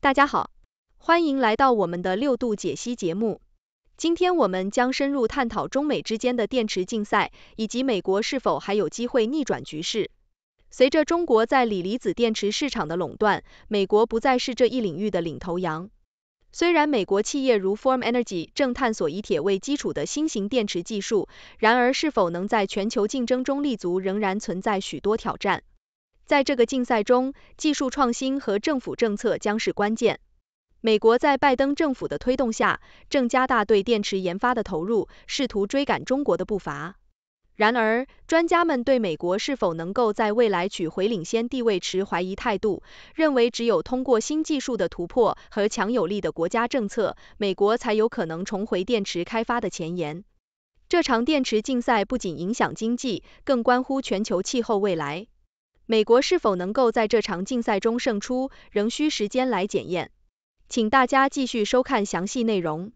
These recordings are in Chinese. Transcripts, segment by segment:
大家好，欢迎来到我们的六度解析节目。今天我们将深入探讨中美之间的电池竞赛，以及美国是否还有机会逆转局势。随着中国在锂离子电池市场的垄断，美国不再是这一领域的领头羊。虽然美国企业如 Form Energy 正探索以铁为基础的新型电池技术，然而是否能在全球竞争中立足，仍然存在许多挑战。在这个竞赛中，技术创新和政府政策将是关键。美国在拜登政府的推动下，正加大对电池研发的投入，试图追赶中国的步伐。然而，专家们对美国是否能够在未来取回领先地位持怀疑态度，认为只有通过新技术的突破和强有力的国家政策，美国才有可能重回电池开发的前沿。这场电池竞赛不仅影响经济，更关乎全球气候未来。美国是否能够在这场竞赛中胜出，仍需时间来检验。请大家继续收看详细内容。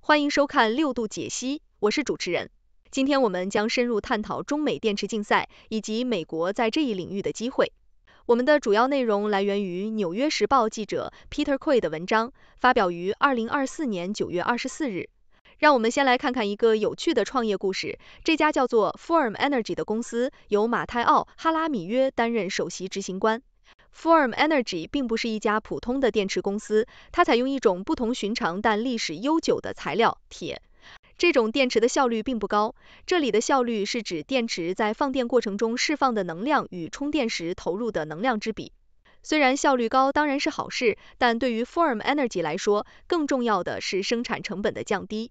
欢迎收看六度解析，我是主持人。今天我们将深入探讨中美电池竞赛以及美国在这一领域的机会。我们的主要内容来源于《纽约时报》记者 Peter Quay 的文章，发表于二零二四年九月二十四日。让我们先来看看一个有趣的创业故事。这家叫做 Form Energy 的公司由马泰奥·哈拉米约担任首席执行官。Form Energy 并不是一家普通的电池公司，它采用一种不同寻常但历史悠久的材料——铁。这种电池的效率并不高，这里的效率是指电池在放电过程中释放的能量与充电时投入的能量之比。虽然效率高当然是好事，但对于 Form Energy 来说，更重要的是生产成本的降低。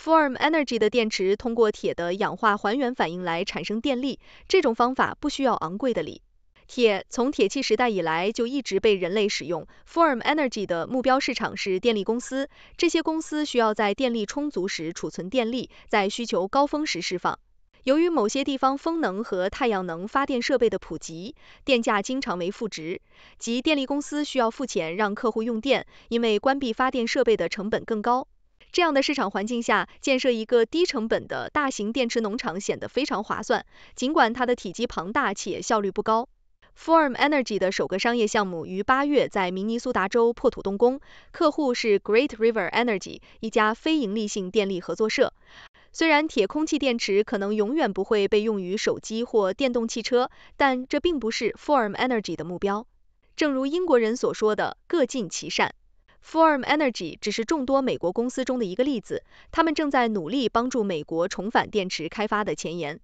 Form Energy 的电池通过铁的氧化还原反应来产生电力，这种方法不需要昂贵的锂。铁从铁器时代以来就一直被人类使用。Form Energy 的目标市场是电力公司，这些公司需要在电力充足时储存电力，在需求高峰时释放。由于某些地方风能和太阳能发电设备的普及，电价经常为负值，即电力公司需要付钱让客户用电，因为关闭发电设备的成本更高。这样的市场环境下，建设一个低成本的大型电池农场显得非常划算，尽管它的体积庞大且效率不高。Form Energy 的首个商业项目于八月在明尼苏达州破土动工，客户是 Great River Energy，一家非营利性电力合作社。虽然铁空气电池可能永远不会被用于手机或电动汽车，但这并不是 Form Energy 的目标。正如英国人所说的，“各尽其善”。Form Energy 只是众多美国公司中的一个例子，他们正在努力帮助美国重返电池开发的前沿。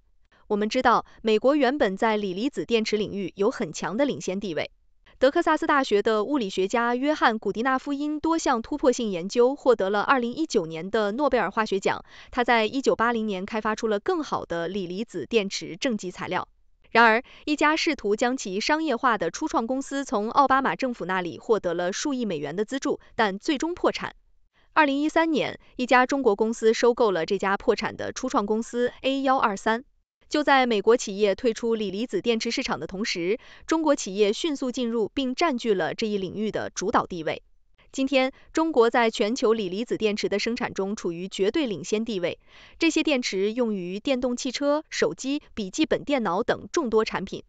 我们知道，美国原本在锂离子电池领域有很强的领先地位。德克萨斯大学的物理学家约翰古迪纳夫因多项突破性研究获得了2019年的诺贝尔化学奖。他在1980年开发出了更好的锂离子电池正极材料。然而，一家试图将其商业化的初创公司从奥巴马政府那里获得了数亿美元的资助，但最终破产。二零一三年，一家中国公司收购了这家破产的初创公司 A 幺二三。就在美国企业退出锂离子电池市场的同时，中国企业迅速进入并占据了这一领域的主导地位。今天，中国在全球锂离子电池的生产中处于绝对领先地位。这些电池用于电动汽车、手机、笔记本电脑等众多产品。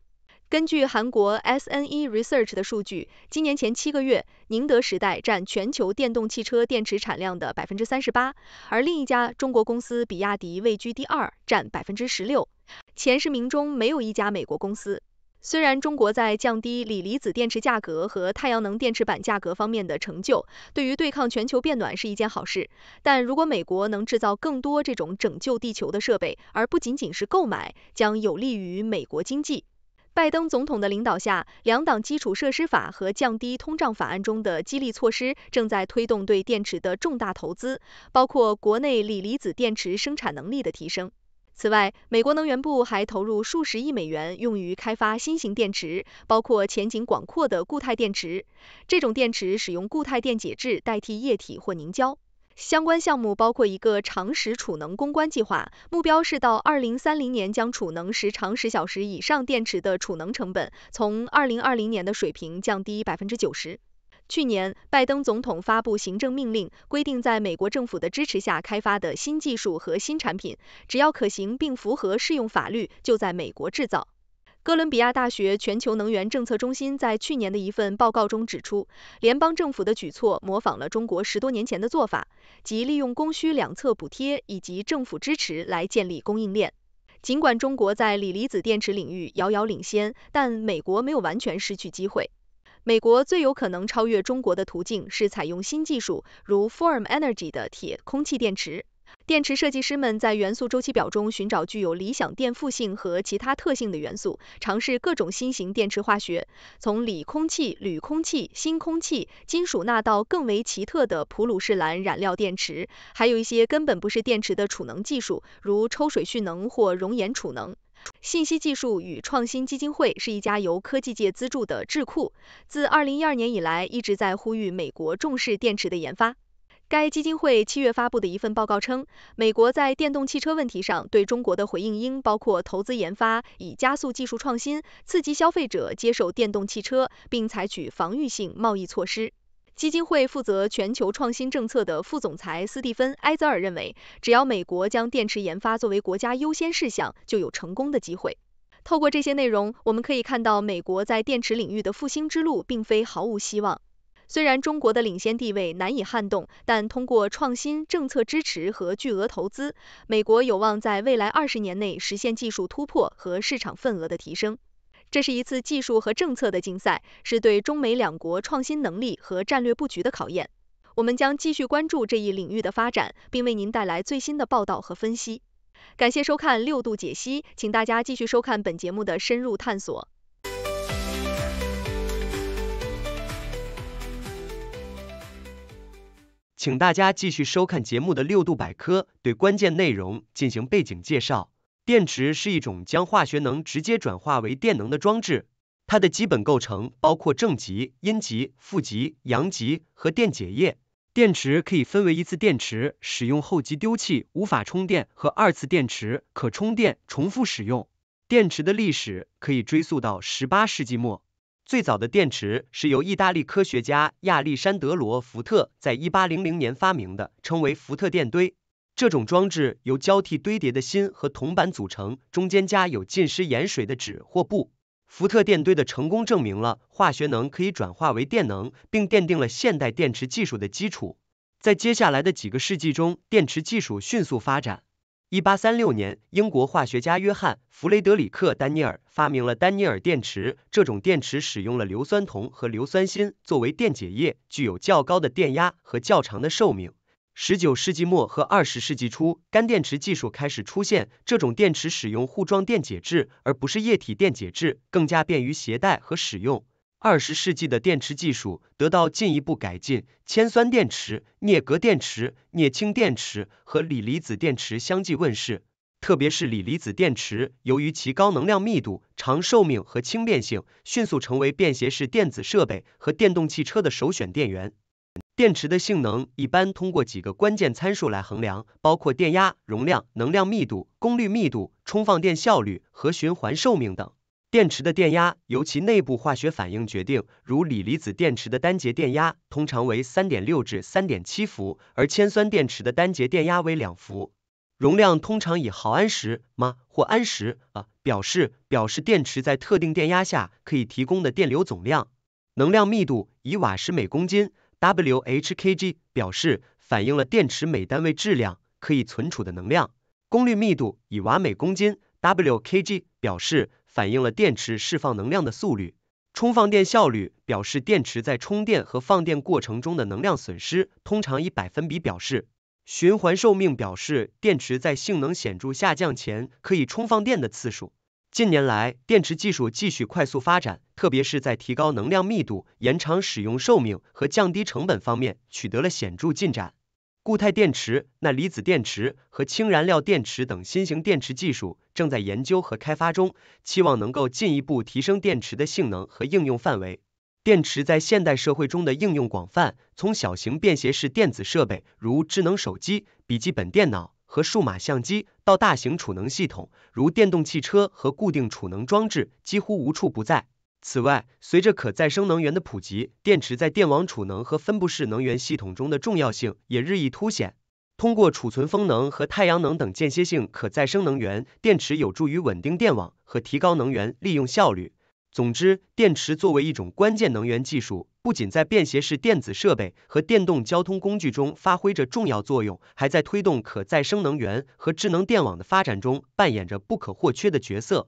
根据韩国 SNE Research 的数据，今年前七个月，宁德时代占全球电动汽车电池产量的百分之三十八，而另一家中国公司比亚迪位居第二，占百分之十六。前十名中没有一家美国公司。虽然中国在降低锂离子电池价格和太阳能电池板价格方面的成就，对于对抗全球变暖是一件好事，但如果美国能制造更多这种拯救地球的设备，而不仅仅是购买，将有利于美国经济。拜登总统的领导下，两党基础设施法和降低通胀法案中的激励措施，正在推动对电池的重大投资，包括国内锂离子电池生产能力的提升。此外，美国能源部还投入数十亿美元用于开发新型电池，包括前景广阔的固态电池。这种电池使用固态电解质代替液体或凝胶。相关项目包括一个长时储能攻关计划，目标是到二零三零年将储能时长十小时以上电池的储能成本从二零二零年的水平降低百分之九十。去年，拜登总统发布行政命令，规定在美国政府的支持下开发的新技术和新产品，只要可行并符合适用法律，就在美国制造。哥伦比亚大学全球能源政策中心在去年的一份报告中指出，联邦政府的举措模仿了中国十多年前的做法，即利用供需两侧补贴以及政府支持来建立供应链。尽管中国在锂离子电池领域遥遥领先，但美国没有完全失去机会。美国最有可能超越中国的途径是采用新技术，如 Form Energy 的铁空气电池。电池设计师们在元素周期表中寻找具有理想电负性和其他特性的元素，尝试各种新型电池化学，从锂空气、铝空气、锌空气、金属钠到更为奇特的普鲁士蓝染料电池，还有一些根本不是电池的储能技术，如抽水蓄能或熔盐储能。信息技术与创新基金会是一家由科技界资助的智库，自二零一二年以来一直在呼吁美国重视电池的研发。该基金会七月发布的一份报告称，美国在电动汽车问题上对中国的回应应包括投资研发，以加速技术创新，刺激消费者接受电动汽车，并采取防御性贸易措施。基金会负责全球创新政策的副总裁斯蒂芬·埃泽尔认为，只要美国将电池研发作为国家优先事项，就有成功的机会。透过这些内容，我们可以看到美国在电池领域的复兴之路并非毫无希望。虽然中国的领先地位难以撼动，但通过创新、政策支持和巨额投资，美国有望在未来二十年内实现技术突破和市场份额的提升。这是一次技术和政策的竞赛，是对中美两国创新能力和战略布局的考验。我们将继续关注这一领域的发展，并为您带来最新的报道和分析。感谢收看六度解析，请大家继续收看本节目的深入探索。请大家继续收看节目的六度百科，对关键内容进行背景介绍。电池是一种将化学能直接转化为电能的装置，它的基本构成包括正极、阴极、负极、阳极和电解液。电池可以分为一次电池，使用后即丢弃、无法充电，和二次电池，可充电、重复使用。电池的历史可以追溯到十八世纪末，最早的电池是由意大利科学家亚历山德罗·福特在一八零零年发明的，称为福特电堆。这种装置由交替堆叠的锌和铜板组成，中间夹有浸湿盐水的纸或布。福特电堆的成功证明了化学能可以转化为电能，并奠定了现代电池技术的基础。在接下来的几个世纪中，电池技术迅速发展。一八三六年，英国化学家约翰·弗雷德里克·丹尼尔发明了丹尼尔电池。这种电池使用了硫酸铜和硫酸锌作为电解液，具有较高的电压和较长的寿命。十九世纪末和二十世纪初，干电池技术开始出现。这种电池使用互装电解质，而不是液体电解质，更加便于携带和使用。二十世纪的电池技术得到进一步改进，铅酸电池、镍镉电池、镍氢电池和锂离子电池相继问世。特别是锂离子电池，由于其高能量密度、长寿命和轻便性，迅速成为便携式电子设备和电动汽车的首选电源。电池的性能一般通过几个关键参数来衡量，包括电压、容量、能量密度、功率密度、充放电效率和循环寿命等。电池的电压由其内部化学反应决定，如锂离子电池的单节电压通常为3.6至3.7伏，而铅酸电池的单节电压为两伏。容量通常以毫安时、吗或安时啊表示，表示电池在特定电压下可以提供的电流总量。能量密度以瓦时每公斤。Wh/kg 表示反映了电池每单位质量可以存储的能量，功率密度以瓦每公斤 w k g 表示，反映了电池释放能量的速率。充放电效率表示电池在充电和放电过程中的能量损失，通常以百分比表示。循环寿命表示电池在性能显著下降前可以充放电的次数。近年来，电池技术继续快速发展。特别是在提高能量密度、延长使用寿命和降低成本方面取得了显著进展。固态电池、钠离子电池和氢燃料电池等新型电池技术正在研究和开发中，期望能够进一步提升电池的性能和应用范围。电池在现代社会中的应用广泛，从小型便携式电子设备如智能手机、笔记本电脑和数码相机，到大型储能系统如电动汽车和固定储能装置，几乎无处不在。此外，随着可再生能源的普及，电池在电网储能和分布式能源系统中的重要性也日益凸显。通过储存风能和太阳能等间歇性可再生能源，电池有助于稳定电网和提高能源利用效率。总之，电池作为一种关键能源技术，不仅在便携式电子设备和电动交通工具中发挥着重要作用，还在推动可再生能源和智能电网的发展中扮演着不可或缺的角色。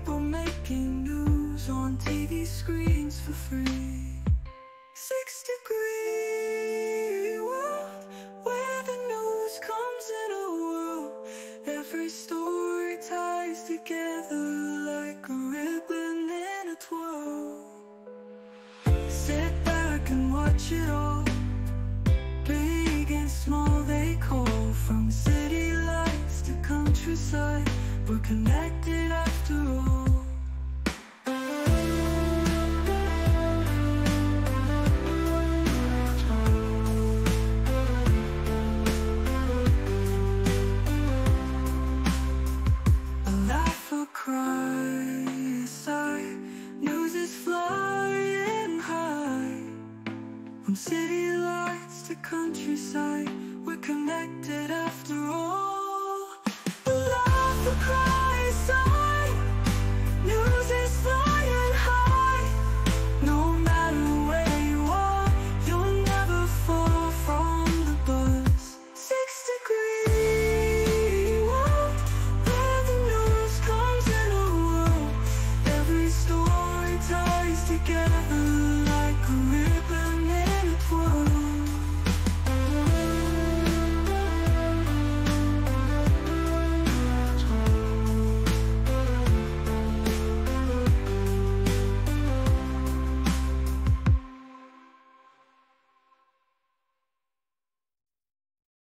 people making news on TV screens for free. Six degree world where the news comes in a whirl. Every story ties together like a ribbon in a twirl. Sit back and watch it all. Big and small, they call from city lights to countryside. We're connected after all. city lights the countryside We're connected after all The love the cry.